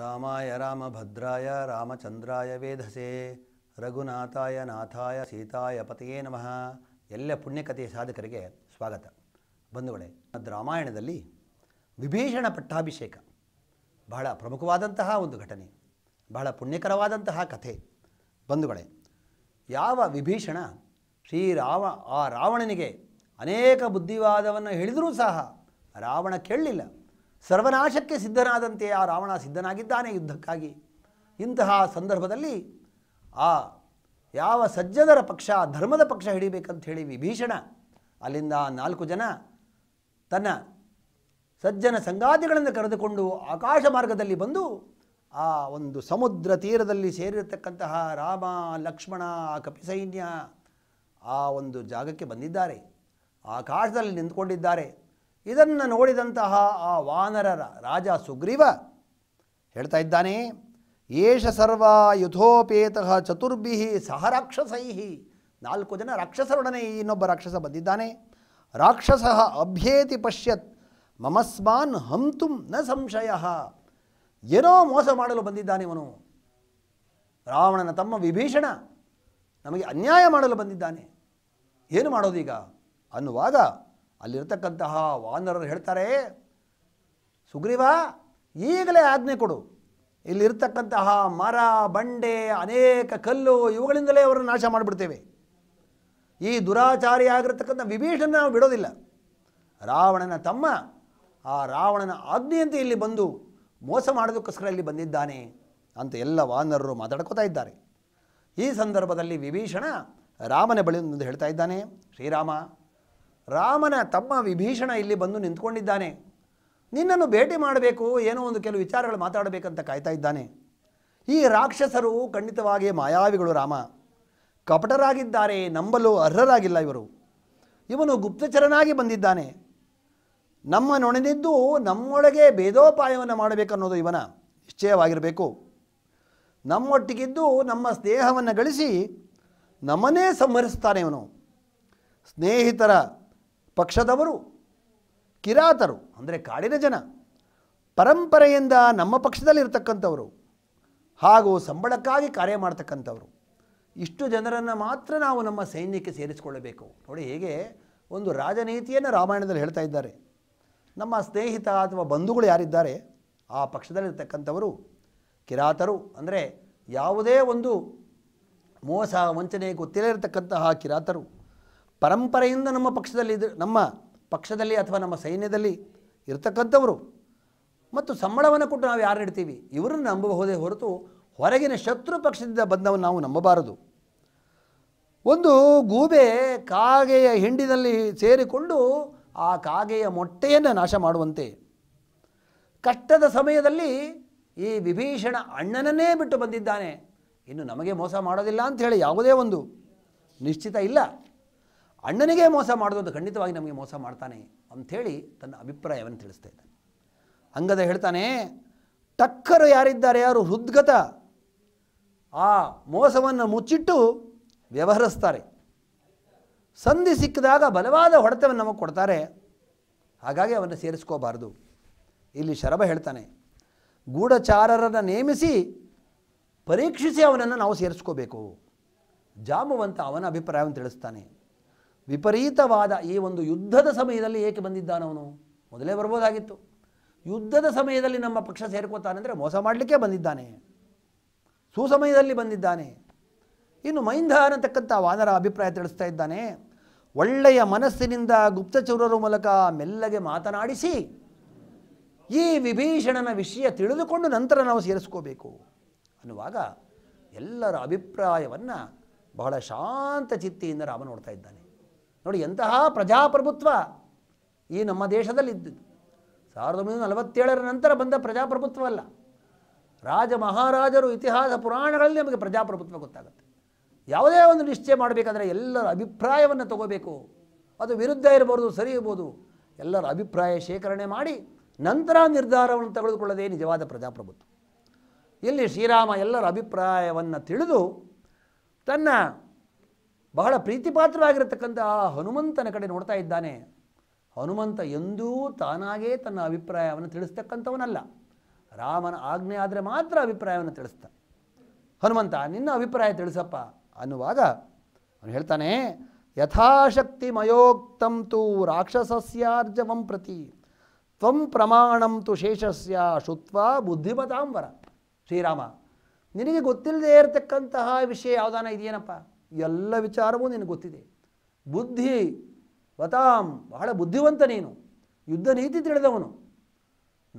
ರಾಮಾಯ ರಾಮಭದ್ರಾಯ ರಾಮಚಂದ್ರಾಯ ವೇಧಸೆ ರಘುನಾಥಾಯ ನಾಥಾಯ ಸೀತಾಯ ಪತಯೇ ನಮಃ ಎಲ್ಲ ಪುಣ್ಯಕಥೆಯ ಸಾಧಕರಿಗೆ ಸ್ವಾಗತ ಬಂಧುಗಳೇ ಅದು ರಾಮಾಯಣದಲ್ಲಿ ವಿಭೀಷಣ ಪಟ್ಟಾಭಿಷೇಕ ಬಹಳ ಪ್ರಮುಖವಾದಂತಹ ಒಂದು ಘಟನೆ ಬಹಳ ಪುಣ್ಯಕರವಾದಂತಹ ಕಥೆ ಬಂಧುಗಳೇ ಯಾವ ವಿಭೀಷಣ ಶ್ರೀರಾವ ಆ ರಾವಣನಿಗೆ ಅನೇಕ ಬುದ್ಧಿವಾದವನ್ನು ಹೇಳಿದರೂ ಸಹ ರಾವಣ ಕೇಳಲಿಲ್ಲ ಸರ್ವನಾಶಕ್ಕೆ ಸಿದ್ಧನಾದಂತೆ ಆ ರಾವಣ ಸಿದ್ಧನಾಗಿದ್ದಾನೆ ಯುದ್ಧಕ್ಕಾಗಿ ಇಂತಹ ಸಂದರ್ಭದಲ್ಲಿ ಆ ಯಾವ ಸಜ್ಜನರ ಪಕ್ಷ ಧರ್ಮದ ಪಕ್ಷ ಹಿಡಿಬೇಕಂತ ಹೇಳಿ ವಿಭೀಷಣ ಅಲ್ಲಿಂದ ನಾಲ್ಕು ಜನ ತನ್ನ ಸಜ್ಜನ ಸಂಗಾತಿಗಳನ್ನು ಕರೆದುಕೊಂಡು ಆಕಾಶ ಮಾರ್ಗದಲ್ಲಿ ಬಂದು ಆ ಒಂದು ಸಮುದ್ರ ತೀರದಲ್ಲಿ ಸೇರಿರತಕ್ಕಂತಹ ರಾಮ ಲಕ್ಷ್ಮಣ ಕಪಿಸೈನ್ಯ ಆ ಒಂದು ಜಾಗಕ್ಕೆ ಬಂದಿದ್ದಾರೆ ಆಕಾಶದಲ್ಲಿ ನಿಂತ್ಕೊಂಡಿದ್ದಾರೆ ಇದನ್ನು ನೋಡಿದಂತಹ ಆ ವಾನರರ ರಾಜ ಸುಗ್ರೀವ ಹೇಳ್ತಾ ಇದ್ದಾನೆ ಏಷ ಸರ್ವ ಯುಥೋಪೇತಃ ಚತುರ್ಭಿ ಸಹ ರಾಕ್ಷಸೈ ನಾಲ್ಕು ಜನ ರಾಕ್ಷಸರೊಡನೆ ಇನ್ನೊಬ್ಬ ರಾಕ್ಷಸ ಬಂದಿದ್ದಾನೆ ರಾಕ್ಷಸ ಅಭ್ಯೇತಿ ಪಶ್ಯತ್ ಮಮಸ್ಮಾನ್ ಹಂತುಂ ನ ಸಂಶಯ ಏನೋ ಮೋಸ ಮಾಡಲು ಬಂದಿದ್ದಾನೆ ಇವನು ರಾವಣನ ತಮ್ಮ ವಿಭೀಷಣ ನಮಗೆ ಅನ್ಯಾಯ ಮಾಡಲು ಬಂದಿದ್ದಾನೆ ಏನು ಮಾಡೋದೀಗ ಅನ್ನುವಾಗ ಅಲ್ಲಿರ್ತಕ್ಕಂತಹ ವಾನರರು ಹೇಳ್ತಾರೆ ಸುಗ್ರೀವ ಈಗಲೇ ಆಜ್ಞೆ ಕೊಡು ಇಲ್ಲಿರ್ತಕ್ಕಂತಹ ಮರ ಬಂಡೆ ಅನೇಕ ಕಲ್ಲು ಇವುಗಳಿಂದಲೇ ಅವರನ್ನು ನಾಶ ಮಾಡಿಬಿಡ್ತೇವೆ ಈ ದುರಾಚಾರಿಯಾಗಿರ್ತಕ್ಕಂಥ ವಿಭೀಷಣ ನಾವು ಬಿಡೋದಿಲ್ಲ ರಾವಣನ ತಮ್ಮ ಆ ರಾವಣನ ಆಜ್ಞೆಯಂತೆ ಇಲ್ಲಿ ಬಂದು ಮೋಸ ಮಾಡೋದಕ್ಕೋಸ್ಕರ ಇಲ್ಲಿ ಬಂದಿದ್ದಾನೆ ಅಂತ ಎಲ್ಲ ವಾನರರು ಮಾತಾಡ್ಕೋತಾ ಇದ್ದಾರೆ ಈ ಸಂದರ್ಭದಲ್ಲಿ ವಿಭೀಷಣ ರಾಮನ ಬಳಿ ಹೇಳ್ತಾ ಇದ್ದಾನೆ ಶ್ರೀರಾಮ ರಾಮನ ತಮ್ಮ ವಿಭೀಷಣ ಇಲ್ಲಿ ಬಂದು ನಿಂತ್ಕೊಂಡಿದ್ದಾನೆ ನಿನ್ನನ್ನು ಭೇಟಿ ಮಾಡಬೇಕು ಏನೋ ಒಂದು ಕೆಲವು ವಿಚಾರಗಳು ಮಾತಾಡಬೇಕಂತ ಕಾಯ್ತಾ ಇದ್ದಾನೆ ಈ ರಾಕ್ಷಸರು ಖಂಡಿತವಾಗಿ ಮಾಯಾವಿಗಳು ರಾಮ ಕಪಟರಾಗಿದ್ದಾರೆ ನಂಬಲು ಅರ್ಹರಾಗಿಲ್ಲ ಇವರು ಇವನು ಗುಪ್ತಚರನಾಗಿ ಬಂದಿದ್ದಾನೆ ನಮ್ಮ ನೊಣದಿದ್ದು ನಮ್ಮೊಳಗೆ ಭೇದೋಪಾಯವನ್ನು ಮಾಡಬೇಕನ್ನೋದು ಇವನ ನಿಶ್ಚಯವಾಗಿರಬೇಕು ನಮ್ಮೊಟ್ಟಿಗಿದ್ದು ನಮ್ಮ ಸ್ನೇಹವನ್ನು ಗಳಿಸಿ ನಮ್ಮನ್ನೇ ಸಂಹರಿಸ್ತಾನೆ ಇವನು ಸ್ನೇಹಿತರ ಪಕ್ಷದವರು ಕಿರಾತರು ಅಂದರೆ ಕಾಡಿನ ಜನ ಪರಂಪರೆಯಿಂದ ನಮ್ಮ ಪಕ್ಷದಲ್ಲಿರ್ತಕ್ಕಂಥವರು ಹಾಗೂ ಸಂಬಳಕ್ಕಾಗಿ ಕಾರ್ಯ ಮಾಡ್ತಕ್ಕಂಥವರು ಇಷ್ಟು ಜನರನ್ನು ಮಾತ್ರ ನಾವು ನಮ್ಮ ಸೈನ್ಯಕ್ಕೆ ಸೇರಿಸಿಕೊಳ್ಳಬೇಕು ನೋಡಿ ಹೇಗೆ ಒಂದು ರಾಜನೀತಿಯನ್ನು ರಾಮಾಯಣದಲ್ಲಿ ಹೇಳ್ತಾ ಇದ್ದಾರೆ ನಮ್ಮ ಸ್ನೇಹಿತ ಅಥವಾ ಬಂಧುಗಳು ಯಾರಿದ್ದಾರೆ ಆ ಪಕ್ಷದಲ್ಲಿರ್ತಕ್ಕಂಥವರು ಕಿರಾತರು ಅಂದರೆ ಯಾವುದೇ ಒಂದು ಮೋಸ ವಂಚನೆ ಗೊತ್ತಿಲ್ಲ ಇರತಕ್ಕಂತಹ ಕಿರಾತರು ಪರಂಪರೆಯಿಂದ ನಮ್ಮ ಪಕ್ಷದಲ್ಲಿ ನಮ್ಮ ಪಕ್ಷದಲ್ಲಿ ಅಥವಾ ನಮ್ಮ ಸೈನ್ಯದಲ್ಲಿ ಇರತಕ್ಕಂಥವರು ಮತ್ತು ಸಂಬಳವನ್ನು ಕೊಟ್ಟು ನಾವು ಯಾರು ಇಡ್ತೀವಿ ಇವರನ್ನು ನಂಬಬಹುದೇ ಹೊರತು ಹೊರಗಿನ ಶತ್ರು ಪಕ್ಷದಿಂದ ಬಂದವನು ನಾವು ನಂಬಬಾರದು ಒಂದು ಗೂಬೆ ಕಾಗೆಯ ಹಿಂಡಿನಲ್ಲಿ ಸೇರಿಕೊಂಡು ಆ ಕಾಗೆಯ ಮೊಟ್ಟೆಯನ್ನು ನಾಶ ಮಾಡುವಂತೆ ಕಷ್ಟದ ಸಮಯದಲ್ಲಿ ಈ ವಿಭೀಷಣ ಅಣ್ಣನನ್ನೇ ಬಿಟ್ಟು ಬಂದಿದ್ದಾನೆ ಇನ್ನು ನಮಗೆ ಮೋಸ ಮಾಡೋದಿಲ್ಲ ಹೇಳಿ ಯಾವುದೇ ಒಂದು ನಿಶ್ಚಿತ ಇಲ್ಲ ಅಣ್ಣನಿಗೆ ಮೋಸ ಮಾಡೋದು ಖಂಡಿತವಾಗಿ ನಮಗೆ ಮೋಸ ಮಾಡ್ತಾನೆ ಅಂಥೇಳಿ ತನ್ನ ಅಭಿಪ್ರಾಯವನ್ನು ತಿಳಿಸ್ತಾ ಇದ್ದಾನೆ ಅಂಗದ ಹೇಳ್ತಾನೆ ಟಕ್ಕರು ಯಾರಿದ್ದಾರೆ ಯಾರು ಹೃದ್ಗತ ಆ ಮೋಸವನ್ನು ಮುಚ್ಚಿಟ್ಟು ವ್ಯವಹರಿಸ್ತಾರೆ ಸಂಧಿ ಸಿಕ್ಕಿದಾಗ ಬಲವಾದ ಹೊಡೆತವನ್ನು ನಮಗೆ ಕೊಡ್ತಾರೆ ಹಾಗಾಗಿ ಅವನ್ನು ಸೇರಿಸ್ಕೋಬಾರ್ದು ಇಲ್ಲಿ ಶರಭ ಹೇಳ್ತಾನೆ ಗೂಢಚಾರರನ್ನು ನೇಮಿಸಿ ಪರೀಕ್ಷಿಸಿ ಅವನನ್ನು ನಾವು ಸೇರಿಸ್ಕೋಬೇಕು ಜಾಮುವಂತ ಅವನ ಅಭಿಪ್ರಾಯವನ್ನು ತಿಳಿಸ್ತಾನೆ ವಿಪರೀತವಾದ ಈ ಒಂದು ಯುದ್ಧದ ಸಮಯದಲ್ಲಿ ಏಕೆ ಬಂದಿದ್ದಾನವನು ಮೊದಲೇ ಬರ್ಬೋದಾಗಿತ್ತು ಯುದ್ಧದ ಸಮಯದಲ್ಲಿ ನಮ್ಮ ಪಕ್ಷ ಸೇರ್ಕೋತಾನೆಂದರೆ ಮೋಸ ಮಾಡಲಿಕ್ಕೆ ಬಂದಿದ್ದಾನೆ ಸುಸಮಯದಲ್ಲಿ ಬಂದಿದ್ದಾನೆ ಇನ್ನು ಮೈಂಧ ಅನ್ನತಕ್ಕಂಥ ವಾನರ ಅಭಿಪ್ರಾಯ ತಿಳಿಸ್ತಾ ಇದ್ದಾನೆ ಒಳ್ಳೆಯ ಮನಸ್ಸಿನಿಂದ ಗುಪ್ತಚೌರರ ಮೂಲಕ ಮೆಲ್ಲಗೆ ಮಾತನಾಡಿಸಿ ಈ ವಿಭೀಷಣನ ವಿಷಯ ತಿಳಿದುಕೊಂಡು ನಂತರ ನಾವು ಸೇರಿಸ್ಕೋಬೇಕು ಅನ್ನುವಾಗ ಎಲ್ಲರ ಅಭಿಪ್ರಾಯವನ್ನು ಬಹಳ ಶಾಂತ ಚಿತ್ತೆಯಿಂದ ರಾಮ ನೋಡ್ತಾ ಇದ್ದಾನೆ ನೋಡಿ ಎಂತಹ ಪ್ರಜಾಪ್ರಭುತ್ವ ಈ ನಮ್ಮ ದೇಶದಲ್ಲಿ ಸಾವಿರದ ಒಂಬೈನೂರ ನಲವತ್ತೇಳರ ನಂತರ ಬಂದ ಪ್ರಜಾಪ್ರಭುತ್ವ ಅಲ್ಲ ರಾಜ ಮಹಾರಾಜರು ಇತಿಹಾಸ ಪುರಾಣಗಳಲ್ಲಿ ನಮಗೆ ಪ್ರಜಾಪ್ರಭುತ್ವ ಗೊತ್ತಾಗುತ್ತೆ ಯಾವುದೇ ಒಂದು ನಿಶ್ಚಯ ಮಾಡಬೇಕಾದ್ರೆ ಎಲ್ಲರ ಅಭಿಪ್ರಾಯವನ್ನು ತಗೋಬೇಕು ಅದು ವಿರುದ್ಧ ಇರಬಹುದು ಸರಿ ಇರ್ಬೋದು ಎಲ್ಲರ ಅಭಿಪ್ರಾಯ ಶೇಖರಣೆ ಮಾಡಿ ನಂತರ ನಿರ್ಧಾರವನ್ನು ತೆಗೆದುಕೊಳ್ಳದೆ ನಿಜವಾದ ಪ್ರಜಾಪ್ರಭುತ್ವ ಇಲ್ಲಿ ಶ್ರೀರಾಮ ಎಲ್ಲರ ಅಭಿಪ್ರಾಯವನ್ನು ತಿಳಿದು ತನ್ನ ಬಹಳ ಪ್ರೀತಿಪಾತ್ರವಾಗಿರತಕ್ಕಂಥ ಆ ಹನುಮಂತನ ಕಡೆ ನೋಡ್ತಾ ಇದ್ದಾನೆ ಹನುಮಂತ ಎಂದೂ ತಾನಾಗೇ ತನ್ನ ಅಭಿಪ್ರಾಯವನ್ನು ತಿಳಿಸ್ತಕ್ಕಂಥವನಲ್ಲ ರಾಮನ ಆಜ್ಞೆ ಆದರೆ ಮಾತ್ರ ಅಭಿಪ್ರಾಯವನ್ನು ತಿಳಿಸ್ತ ಹನುಮಂತ ನಿನ್ನ ಅಭಿಪ್ರಾಯ ತಿಳಿಸಪ್ಪ ಅನ್ನುವಾಗ ಅವನು ಹೇಳ್ತಾನೆ ಯಥಾಶಕ್ತಿ ಮಯೋಕ್ತಂ ತು ರಾಕ್ಷಸಸ್ಯಾರ್ಜವಂ ಪ್ರತಿ ತ್ವಂ ಪ್ರಮಾಣಂ ತು ಶೇಷಸ್ಯ ಶುತ್ವ ಬುದ್ಧಿಮತಾಂಬರ ಶ್ರೀರಾಮ ನಿನಗೆ ಗೊತ್ತಿಲ್ಲದೆ ಇರತಕ್ಕಂತಹ ವಿಷಯ ಯಾವುದಾನ ಇದೆಯೇನಪ್ಪ ಎಲ್ಲ ವಿಚಾರವೂ ನಿನಗೆ ಗೊತ್ತಿದೆ ಬುದ್ಧಿ ವತಾಂ ಬಹಳ ಬುದ್ಧಿವಂತ ನೀನು ಯುದ್ಧ ನೀತಿ ತಿಳಿದವನು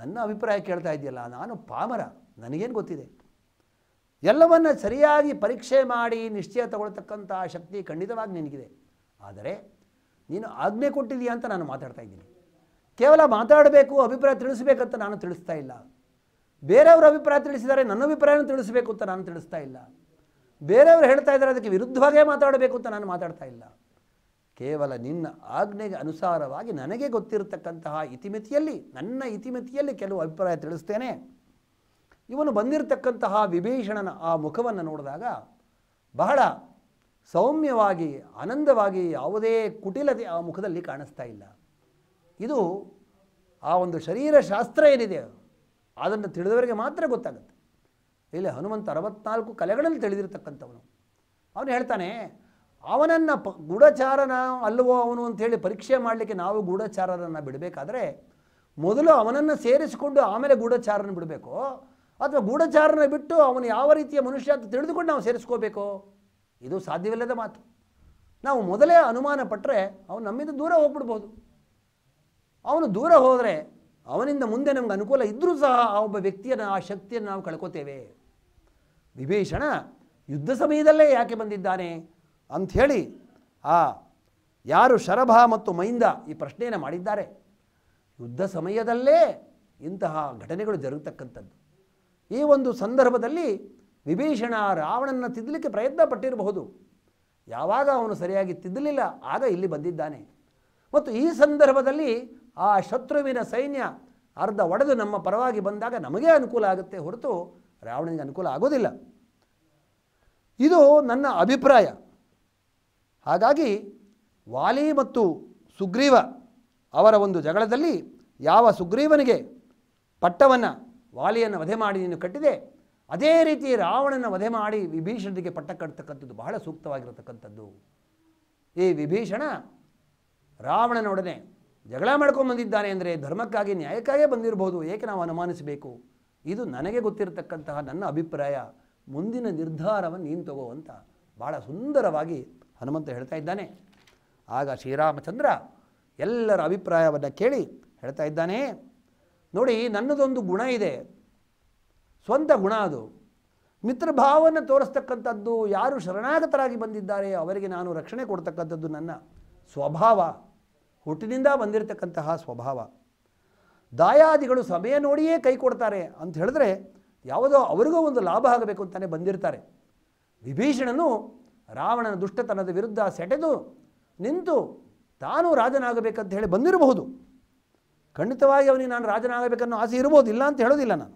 ನನ್ನ ಅಭಿಪ್ರಾಯ ಕೇಳ್ತಾ ಇದೆಯಲ್ಲ ನಾನು ಪಾಮರ ನನಗೇನು ಗೊತ್ತಿದೆ ಎಲ್ಲವನ್ನು ಸರಿಯಾಗಿ ಪರೀಕ್ಷೆ ಮಾಡಿ ನಿಶ್ಚಯ ತಗೊಳ್ತಕ್ಕಂಥ ಶಕ್ತಿ ಖಂಡಿತವಾಗಿ ನಿನಗಿದೆ ಆದರೆ ನೀನು ಆಜ್ಞೆ ಕೊಟ್ಟಿದೀಯಾ ಅಂತ ನಾನು ಮಾತಾಡ್ತಾ ಇದ್ದೀನಿ ಕೇವಲ ಮಾತಾಡಬೇಕು ಅಭಿಪ್ರಾಯ ತಿಳಿಸ್ಬೇಕಂತ ನಾನು ತಿಳಿಸ್ತಾ ಇಲ್ಲ ಬೇರೆಯವರ ಅಭಿಪ್ರಾಯ ತಿಳಿಸಿದರೆ ನನ್ನ ಅಭಿಪ್ರಾಯನೂ ತಿಳಿಸಬೇಕು ಅಂತ ನಾನು ತಿಳಿಸ್ತಾ ಇಲ್ಲ ಬೇರೆಯವರು ಹೇಳ್ತಾ ಇದ್ದಾರೆ ಅದಕ್ಕೆ ವಿರುದ್ಧವಾಗೇ ಮಾತಾಡಬೇಕು ಅಂತ ನಾನು ಮಾತಾಡ್ತಾ ಇಲ್ಲ ಕೇವಲ ನಿನ್ನ ಆಜ್ಞೆಗೆ ಅನುಸಾರವಾಗಿ ನನಗೆ ಗೊತ್ತಿರತಕ್ಕಂತಹ ಇತಿಮಿತಿಯಲ್ಲಿ ನನ್ನ ಇತಿಮಿತಿಯಲ್ಲಿ ಕೆಲವು ಅಭಿಪ್ರಾಯ ತಿಳಿಸ್ತೇನೆ ಇವನು ಬಂದಿರತಕ್ಕಂತಹ ವಿಭೀಷಣನ ಆ ಮುಖವನ್ನು ನೋಡಿದಾಗ ಬಹಳ ಸೌಮ್ಯವಾಗಿ ಆನಂದವಾಗಿ ಯಾವುದೇ ಕುಟಿಲತೆ ಆ ಮುಖದಲ್ಲಿ ಕಾಣಿಸ್ತಾ ಇಲ್ಲ ಇದು ಆ ಒಂದು ಶರೀರಶಾಸ್ತ್ರ ಏನಿದೆ ಅದನ್ನು ತಿಳಿದವರಿಗೆ ಮಾತ್ರ ಗೊತ್ತಾಗುತ್ತೆ ಇಲ್ಲಿ ಹನುಮಂತ ಅರವತ್ನಾಲ್ಕು ಕಲೆಗಳಲ್ಲಿ ತಿಳಿದಿರತಕ್ಕಂಥವನು ಅವನು ಹೇಳ್ತಾನೆ ಅವನನ್ನು ಪ ಗೂಢಚಾರನ ಅಲ್ಲವೋ ಅವನು ಅಂಥೇಳಿ ಪರೀಕ್ಷೆ ಮಾಡಲಿಕ್ಕೆ ನಾವು ಗೂಢಚಾರರನ್ನು ಬಿಡಬೇಕಾದ್ರೆ ಮೊದಲು ಅವನನ್ನು ಸೇರಿಸಿಕೊಂಡು ಆಮೇಲೆ ಗೂಢಚಾರನ ಬಿಡಬೇಕು ಅಥವಾ ಗೂಢಚಾರನ ಬಿಟ್ಟು ಅವನು ಯಾವ ರೀತಿಯ ಮನುಷ್ಯ ಅಂತ ತಿಳಿದುಕೊಂಡು ನಾವು ಸೇರಿಸ್ಕೋಬೇಕು ಇದು ಸಾಧ್ಯವಿಲ್ಲದ ಮಾತು ನಾವು ಮೊದಲೇ ಅನುಮಾನ ಪಟ್ಟರೆ ಅವನು ನಮ್ಮಿಂದ ದೂರ ಹೋಗ್ಬಿಡ್ಬೋದು ಅವನು ದೂರ ಹೋದರೆ ಅವನಿಂದ ಮುಂದೆ ನಮ್ಗೆ ಅನುಕೂಲ ಇದ್ದರೂ ಸಹ ಆ ಒಬ್ಬ ವ್ಯಕ್ತಿಯನ್ನು ಆ ಶಕ್ತಿಯನ್ನು ನಾವು ಕಳ್ಕೊತೇವೆ ವಿಭೀಷಣ ಯುದ್ಧ ಸಮಯದಲ್ಲೇ ಯಾಕೆ ಬಂದಿದ್ದಾನೆ ಅಂಥೇಳಿ ಆ ಯಾರು ಶರಭ ಮತ್ತು ಮೈಂದ ಈ ಪ್ರಶ್ನೆಯನ್ನು ಮಾಡಿದ್ದಾರೆ ಯುದ್ಧ ಸಮಯದಲ್ಲೇ ಇಂತಹ ಘಟನೆಗಳು ಜರುಗತಕ್ಕಂಥದ್ದು ಈ ಒಂದು ಸಂದರ್ಭದಲ್ಲಿ ವಿಭೀಷಣ ರಾವಣನ ತಿದ್ದಲಿಕ್ಕೆ ಪ್ರಯತ್ನ ಪಟ್ಟಿರಬಹುದು ಯಾವಾಗ ಅವನು ಸರಿಯಾಗಿ ತಿದ್ದಲಿಲ್ಲ ಆಗ ಇಲ್ಲಿ ಬಂದಿದ್ದಾನೆ ಮತ್ತು ಈ ಸಂದರ್ಭದಲ್ಲಿ ಆ ಶತ್ರುವಿನ ಸೈನ್ಯ ಅರ್ಧ ಒಡೆದು ನಮ್ಮ ಪರವಾಗಿ ಬಂದಾಗ ನಮಗೇ ಅನುಕೂಲ ಆಗುತ್ತೆ ಹೊರತು ರಾವಣನಿಗೆ ಅನುಕೂಲ ಆಗೋದಿಲ್ಲ ಇದು ನನ್ನ ಅಭಿಪ್ರಾಯ ಹಾಗಾಗಿ ವಾಲಿ ಮತ್ತು ಸುಗ್ರೀವ ಅವರ ಒಂದು ಜಗಳದಲ್ಲಿ ಯಾವ ಸುಗ್ರೀವನಿಗೆ ಪಟ್ಟವನ್ನು ವಾಲಿಯನ್ನು ವಧೆ ಮಾಡಿ ನೀನು ಕಟ್ಟಿದೆ ಅದೇ ರೀತಿ ರಾವಣನ ವಧೆ ಮಾಡಿ ವಿಭೀಷಣರಿಗೆ ಪಟ್ಟ ಕಟ್ಟತಕ್ಕಂಥದ್ದು ಬಹಳ ಸೂಕ್ತವಾಗಿರತಕ್ಕಂಥದ್ದು ಈ ವಿಭೀಷಣ ರಾವಣನೊಡನೆ ಜಗಳ ಮಾಡ್ಕೊಂಡು ಬಂದಿದ್ದಾನೆ ಅಂದರೆ ಧರ್ಮಕ್ಕಾಗಿ ನ್ಯಾಯಕ್ಕಾಗೇ ಬಂದಿರಬಹುದು ಏಕೆ ನಾವು ಅನುಮಾನಿಸಬೇಕು ಇದು ನನಗೆ ಗೊತ್ತಿರತಕ್ಕಂತಹ ನನ್ನ ಅಭಿಪ್ರಾಯ ಮುಂದಿನ ನಿರ್ಧಾರವನ್ನು ನೀನು ತಗೋ ಅಂತ ಭಾಳ ಸುಂದರವಾಗಿ ಹನುಮಂತ ಹೇಳ್ತಾ ಇದ್ದಾನೆ ಆಗ ಶ್ರೀರಾಮಚಂದ್ರ ಎಲ್ಲರ ಅಭಿಪ್ರಾಯವನ್ನು ಕೇಳಿ ಹೇಳ್ತಾ ಇದ್ದಾನೆ ನೋಡಿ ನನ್ನದೊಂದು ಗುಣ ಇದೆ ಸ್ವಂತ ಗುಣ ಅದು ಮಿತ್ರಭಾವವನ್ನು ತೋರಿಸ್ತಕ್ಕಂಥದ್ದು ಯಾರು ಶರಣಾಗತರಾಗಿ ಬಂದಿದ್ದಾರೆ ಅವರಿಗೆ ನಾನು ರಕ್ಷಣೆ ಕೊಡ್ತಕ್ಕಂಥದ್ದು ನನ್ನ ಸ್ವಭಾವ ಹುಟ್ಟಿನಿಂದ ಬಂದಿರತಕ್ಕಂತಹ ಸ್ವಭಾವ ದಾಯಾದಿಗಳು ಸಮಯ ನೋಡಿಯೇ ಕೈ ಕೊಡ್ತಾರೆ ಅಂತ ಹೇಳಿದ್ರೆ ಯಾವುದೋ ಅವರಿಗೂ ಒಂದು ಲಾಭ ಆಗಬೇಕು ಅಂತಾನೆ ಬಂದಿರ್ತಾರೆ ವಿಭೀಷಣನು ರಾವಣನ ದುಷ್ಟತನದ ವಿರುದ್ಧ ಸೆಟೆದು ನಿಂತು ತಾನು ರಾಜನಾಗಬೇಕಂತ ಹೇಳಿ ಬಂದಿರಬಹುದು ಖಂಡಿತವಾಗಿ ಅವನಿಗೆ ನಾನು ರಾಜನಾಗಬೇಕನ್ನೋ ಆಸೆ ಇರ್ಬೋದು ಇಲ್ಲ ಅಂತ ಹೇಳೋದಿಲ್ಲ ನಾನು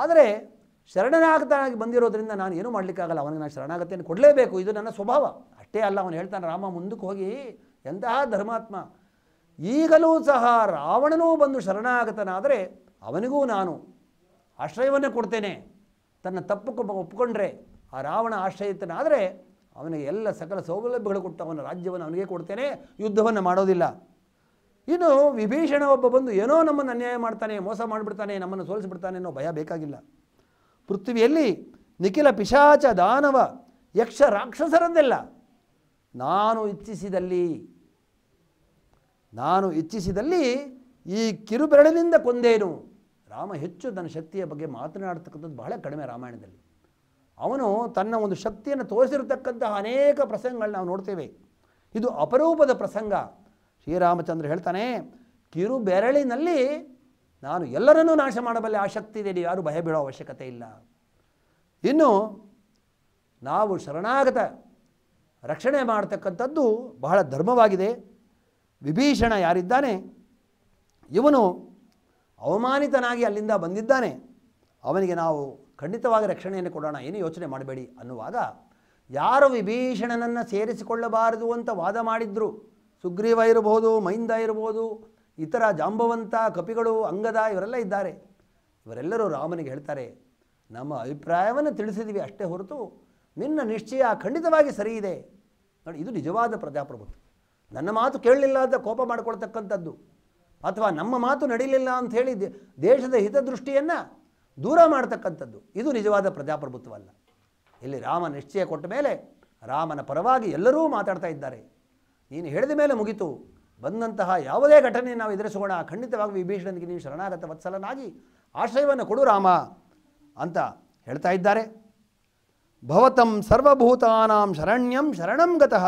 ಆದರೆ ಶರಣನಾಗತನಾಗಿ ಬಂದಿರೋದರಿಂದ ನಾನು ಏನೂ ಮಾಡಲಿಕ್ಕಾಗಲ್ಲ ಅವನಿಗೆ ನಾನು ಶರಣಾಗತಿಯನ್ನು ಕೊಡಲೇಬೇಕು ಇದು ನನ್ನ ಸ್ವಭಾವ ಅಷ್ಟೇ ಅಲ್ಲ ಅವನು ಹೇಳ್ತಾನೆ ರಾಮ ಮುಂದಕ್ಕೆ ಹೋಗಿ ಎಂತಹ ಧರ್ಮಾತ್ಮ ಈಗಲೂ ಸಹ ರಾವಣನೂ ಬಂದು ಶರಣಾಗತನಾದರೆ ಅವನಿಗೂ ನಾನು ಆಶ್ರಯವನ್ನು ಕೊಡ್ತೇನೆ ತನ್ನ ತಪ್ಪು ಒಪ್ಪಿಕೊಂಡ್ರೆ ಆ ರಾವಣ ಆಶ್ರಯಿತನಾದರೆ ಅವನಿಗೆ ಎಲ್ಲ ಸಕಲ ಸೌಲಭ್ಯಗಳು ಕೊಟ್ಟು ಅವನ ರಾಜ್ಯವನ್ನು ಅವನಿಗೆ ಕೊಡ್ತೇನೆ ಯುದ್ಧವನ್ನು ಮಾಡೋದಿಲ್ಲ ಇನ್ನು ವಿಭೀಷಣ ಒಬ್ಬ ಬಂದು ಏನೋ ನಮ್ಮನ್ನು ಅನ್ಯಾಯ ಮಾಡ್ತಾನೆ ಮೋಸ ಮಾಡಿಬಿಡ್ತಾನೆ ನಮ್ಮನ್ನು ಸೋಲಿಸಿಬಿಡ್ತಾನೆ ಅನ್ನೋ ಭಯ ಬೇಕಾಗಿಲ್ಲ ಪೃಥ್ವಿಯಲ್ಲಿ ನಿಖಿಲ ಪಿಶಾಚ ದಾನವ ಯಕ್ಷ ರಾಕ್ಷಸರಂದೆಲ್ಲ ನಾನು ಇಚ್ಛಿಸಿದಲ್ಲಿ ನಾನು ಇಚ್ಛಿಸಿದಲ್ಲಿ ಈ ಕಿರುಬೆರಳಿನಿಂದ ಕೊಂದೇನು ರಾಮ ಹೆಚ್ಚು ತನ್ನ ಶಕ್ತಿಯ ಬಗ್ಗೆ ಮಾತನಾಡತಕ್ಕಂಥದ್ದು ಬಹಳ ಕಡಿಮೆ ರಾಮಾಯಣದಲ್ಲಿ ಅವನು ತನ್ನ ಒಂದು ಶಕ್ತಿಯನ್ನು ತೋರಿಸಿರತಕ್ಕಂತಹ ಅನೇಕ ಪ್ರಸಂಗಗಳನ್ನ ನಾವು ನೋಡ್ತೇವೆ ಇದು ಅಪರೂಪದ ಪ್ರಸಂಗ ಶ್ರೀರಾಮಚಂದ್ರ ಹೇಳ್ತಾನೆ ಕಿರುಬೆರಳಿನಲ್ಲಿ ನಾನು ಎಲ್ಲರನ್ನೂ ನಾಶ ಮಾಡಬಲ್ಲೆ ಆ ಶಕ್ತಿ ಇದೆ ಯಾರು ಯಾರೂ ಭಯ ಬೀಳೋ ಅವಶ್ಯಕತೆ ಇಲ್ಲ ಇನ್ನು ನಾವು ಶರಣಾಗತ ರಕ್ಷಣೆ ಮಾಡತಕ್ಕಂಥದ್ದು ಬಹಳ ಧರ್ಮವಾಗಿದೆ ವಿಭೀಷಣ ಯಾರಿದ್ದಾನೆ ಇವನು ಅವಮಾನಿತನಾಗಿ ಅಲ್ಲಿಂದ ಬಂದಿದ್ದಾನೆ ಅವನಿಗೆ ನಾವು ಖಂಡಿತವಾಗಿ ರಕ್ಷಣೆಯನ್ನು ಕೊಡೋಣ ಏನು ಯೋಚನೆ ಮಾಡಬೇಡಿ ಅನ್ನುವಾಗ ಯಾರು ವಿಭೀಷಣನನ್ನು ಸೇರಿಸಿಕೊಳ್ಳಬಾರದು ಅಂತ ವಾದ ಮಾಡಿದ್ರು ಸುಗ್ರೀವ ಇರಬಹುದು ಮೈಂದ ಇರಬಹುದು ಇತರ ಜಾಂಬವಂತ ಕಪಿಗಳು ಅಂಗದ ಇವರೆಲ್ಲ ಇದ್ದಾರೆ ಇವರೆಲ್ಲರೂ ರಾಮನಿಗೆ ಹೇಳ್ತಾರೆ ನಮ್ಮ ಅಭಿಪ್ರಾಯವನ್ನು ತಿಳಿಸಿದೀವಿ ಅಷ್ಟೇ ಹೊರತು ನಿನ್ನ ನಿಶ್ಚಯ ಖಂಡಿತವಾಗಿ ಸರಿ ಇದೆ ನೋಡಿ ಇದು ನಿಜವಾದ ಪ್ರಜಾಪ್ರಭುತ್ವ ನನ್ನ ಮಾತು ಕೇಳಲಿಲ್ಲ ಅಂತ ಕೋಪ ಮಾಡಿಕೊಳ್ತಕ್ಕಂಥದ್ದು ಅಥವಾ ನಮ್ಮ ಮಾತು ನಡೀಲಿಲ್ಲ ಅಂತ ಹೇಳಿ ದೇಶದ ಹಿತದೃಷ್ಟಿಯನ್ನು ದೂರ ಮಾಡತಕ್ಕಂಥದ್ದು ಇದು ನಿಜವಾದ ಪ್ರಜಾಪ್ರಭುತ್ವವಲ್ಲ ಇಲ್ಲಿ ರಾಮ ನಿಶ್ಚಯ ಕೊಟ್ಟ ಮೇಲೆ ರಾಮನ ಪರವಾಗಿ ಎಲ್ಲರೂ ಮಾತಾಡ್ತಾ ಇದ್ದಾರೆ ನೀನು ಹೇಳಿದ ಮೇಲೆ ಮುಗಿತು ಬಂದಂತಹ ಯಾವುದೇ ಘಟನೆ ನಾವು ಎದುರಿಸೋಣ ಖಂಡಿತವಾಗಿ ವಿಭೀಷಣನಿಗೆ ನೀನು ಶರಣಾಗತ ವತ್ಸಲನಾಗಿ ಆಶ್ರಯವನ್ನು ಕೊಡು ರಾಮ ಅಂತ ಹೇಳ್ತಾ ಇದ್ದಾರೆ ಭವತಂ ಸರ್ವಭೂತಾನಾಂ ಶರಣ್ಯಂ ಶರಣಂ ಗತಃ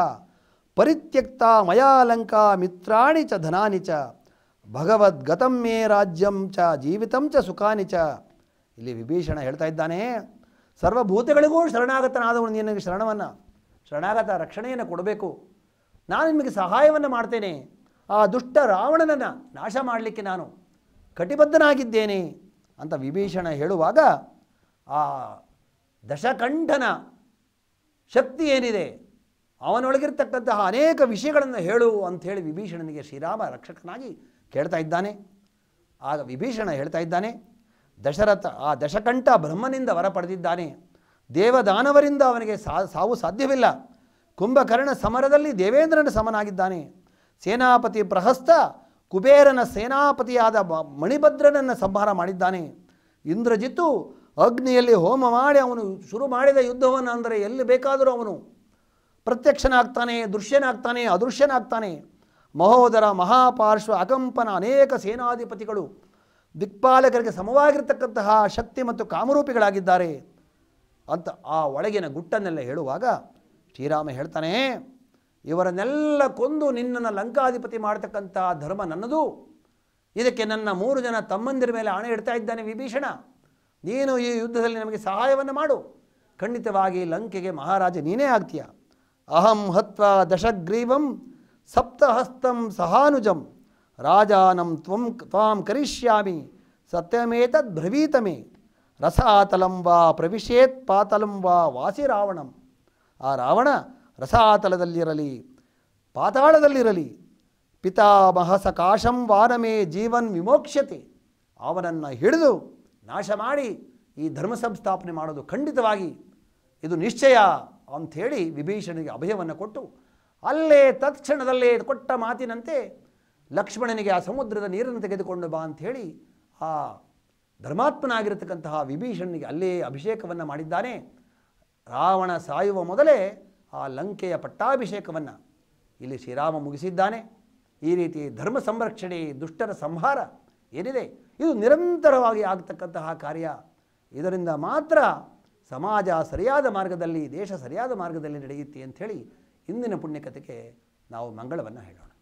ಪರಿತ್ಯಕ್ತ ಮಯಾಲಂಕ ಮಿತ್ರಾಣಿ ಚ ಧನಾನಿ ಚ ಭಗವದ್ಗತಂ ಮೇ ರಾಜ್ಯಂ ಚ ಜೀವಿತಂ ಚ ಸುಖಾನಿ ಚ ಇಲ್ಲಿ ವಿಭೀಷಣ ಹೇಳ್ತಾ ಇದ್ದಾನೆ ಸರ್ವಭೂತಗಳಿಗೂ ಶರಣಾಗತನಾದವನು ನಿನಗೆ ಶರಣವನ್ನು ಶರಣಾಗತ ರಕ್ಷಣೆಯನ್ನು ಕೊಡಬೇಕು ನಾನು ನಿಮಗೆ ಸಹಾಯವನ್ನು ಮಾಡ್ತೇನೆ ಆ ದುಷ್ಟ ರಾವಣನನ್ನು ನಾಶ ಮಾಡಲಿಕ್ಕೆ ನಾನು ಕಟಿಬದ್ಧನಾಗಿದ್ದೇನೆ ಅಂತ ವಿಭೀಷಣ ಹೇಳುವಾಗ ಆ ದಶಕಂಠನ ಶಕ್ತಿ ಏನಿದೆ ಅವನೊಳಗಿರ್ತಕ್ಕಂತಹ ಅನೇಕ ವಿಷಯಗಳನ್ನು ಹೇಳು ಅಂಥೇಳಿ ವಿಭೀಷಣನಿಗೆ ಶ್ರೀರಾಮ ರಕ್ಷಕನಾಗಿ ಕೇಳ್ತಾ ಇದ್ದಾನೆ ಆಗ ವಿಭೀಷಣ ಹೇಳ್ತಾ ಇದ್ದಾನೆ ದಶರಥ ಆ ದಶಕಂಠ ಬ್ರಹ್ಮನಿಂದ ವರ ಪಡೆದಿದ್ದಾನೆ ದೇವದಾನವರಿಂದ ಅವನಿಗೆ ಸಾವು ಸಾಧ್ಯವಿಲ್ಲ ಕುಂಭಕರ್ಣ ಸಮರದಲ್ಲಿ ದೇವೇಂದ್ರನ ಸಮನಾಗಿದ್ದಾನೆ ಸೇನಾಪತಿ ಪ್ರಹಸ್ತ ಕುಬೇರನ ಸೇನಾಪತಿಯಾದ ಮಣಿಭದ್ರನನ್ನು ಸಂಹಾರ ಮಾಡಿದ್ದಾನೆ ಇಂದ್ರಜಿತ್ತು ಅಗ್ನಿಯಲ್ಲಿ ಹೋಮ ಮಾಡಿ ಅವನು ಶುರು ಮಾಡಿದ ಯುದ್ಧವನ್ನು ಅಂದರೆ ಎಲ್ಲಿ ಬೇಕಾದರೂ ಅವನು ಪ್ರತ್ಯಕ್ಷನಾಗ್ತಾನೆ ದೃಶ್ಯನಾಗ್ತಾನೆ ಅದೃಶ್ಯನಾಗ್ತಾನೆ ಮಹೋದರ ಮಹಾಪಾರ್ಶ್ವ ಅಕಂಪನ ಅನೇಕ ಸೇನಾಧಿಪತಿಗಳು ದಿಕ್ಪಾಲಕರಿಗೆ ಸಮವಾಗಿರ್ತಕ್ಕಂತಹ ಶಕ್ತಿ ಮತ್ತು ಕಾಮರೂಪಿಗಳಾಗಿದ್ದಾರೆ ಅಂತ ಆ ಒಳಗಿನ ಗುಟ್ಟನ್ನೆಲ್ಲ ಹೇಳುವಾಗ ಶ್ರೀರಾಮ ಹೇಳ್ತಾನೆ ಇವರನ್ನೆಲ್ಲ ಕೊಂದು ನಿನ್ನನ್ನು ಲಂಕಾಧಿಪತಿ ಮಾಡ್ತಕ್ಕಂಥ ಧರ್ಮ ನನ್ನದು ಇದಕ್ಕೆ ನನ್ನ ಮೂರು ಜನ ತಮ್ಮಂದಿರ ಮೇಲೆ ಆಣೆ ಇಡ್ತಾ ಇದ್ದಾನೆ ವಿಭೀಷಣ ನೀನು ಈ ಯುದ್ಧದಲ್ಲಿ ನಮಗೆ ಸಹಾಯವನ್ನು ಮಾಡು ಖಂಡಿತವಾಗಿ ಲಂಕೆಗೆ ಮಹಾರಾಜ ನೀನೇ ಆಗ್ತೀಯ ಅಹಂ ಹತ್ವ ದಶಗ್ರೀವಂ ಸಪ್ತಹಸ್ತಂ ಸಹಾನುಜಂ ರಾಜಾನಂ ತ್ವಂ ತ್ವಾಂ ಕರಿಷ್ಯಾಮಿ ಸತ್ಯಮೇತದ್ ಭ್ರವೀತಮೇ ರಸ ವಾ ಪ್ರವಿಶೇತ್ ಪಾತಲಂ ವಾ ವಾಸಿ ರಾವಣಂ ಆ ರಾವಣ ರಸಾತಲದಲ್ಲಿರಲಿ ಪಾತಾಳದಲ್ಲಿರಲಿ ಪಿತಾಮಹಸ ಕಾಶಂ ವಾನಮೇ ಜೀವನ್ ವಿಮೋಕ್ಷ್ಯತೆ ಅವನನ್ನು ಹಿಡಿದು ನಾಶ ಮಾಡಿ ಈ ಧರ್ಮ ಸಂಸ್ಥಾಪನೆ ಮಾಡೋದು ಖಂಡಿತವಾಗಿ ಇದು ನಿಶ್ಚಯ ಅಂಥೇಳಿ ವಿಭೀಷಣನಿಗೆ ಅಭಯವನ್ನು ಕೊಟ್ಟು ಅಲ್ಲೇ ತತ್ಕ್ಷಣದಲ್ಲೇ ಕೊಟ್ಟ ಮಾತಿನಂತೆ ಲಕ್ಷ್ಮಣನಿಗೆ ಆ ಸಮುದ್ರದ ನೀರನ್ನು ತೆಗೆದುಕೊಂಡು ಬಾ ಅಂಥೇಳಿ ಆ ಧರ್ಮಾತ್ಮನಾಗಿರತಕ್ಕಂತಹ ವಿಭೀಷಣನಿಗೆ ಅಲ್ಲೇ ಅಭಿಷೇಕವನ್ನು ಮಾಡಿದ್ದಾನೆ ರಾವಣ ಸಾಯುವ ಮೊದಲೇ ಆ ಲಂಕೆಯ ಪಟ್ಟಾಭಿಷೇಕವನ್ನು ಇಲ್ಲಿ ಶ್ರೀರಾಮ ಮುಗಿಸಿದ್ದಾನೆ ಈ ರೀತಿ ಧರ್ಮ ಸಂರಕ್ಷಣೆ ದುಷ್ಟರ ಸಂಹಾರ ಏನಿದೆ ಇದು ನಿರಂತರವಾಗಿ ಆಗ್ತಕ್ಕಂತಹ ಕಾರ್ಯ ಇದರಿಂದ ಮಾತ್ರ ಸಮಾಜ ಸರಿಯಾದ ಮಾರ್ಗದಲ್ಲಿ ದೇಶ ಸರಿಯಾದ ಮಾರ್ಗದಲ್ಲಿ ನಡೆಯುತ್ತೆ ಅಂಥೇಳಿ ಇಂದಿನ ಪುಣ್ಯಕಥೆಗೆ ನಾವು ಮಂಗಳವನ್ನು ಹೇಳೋಣ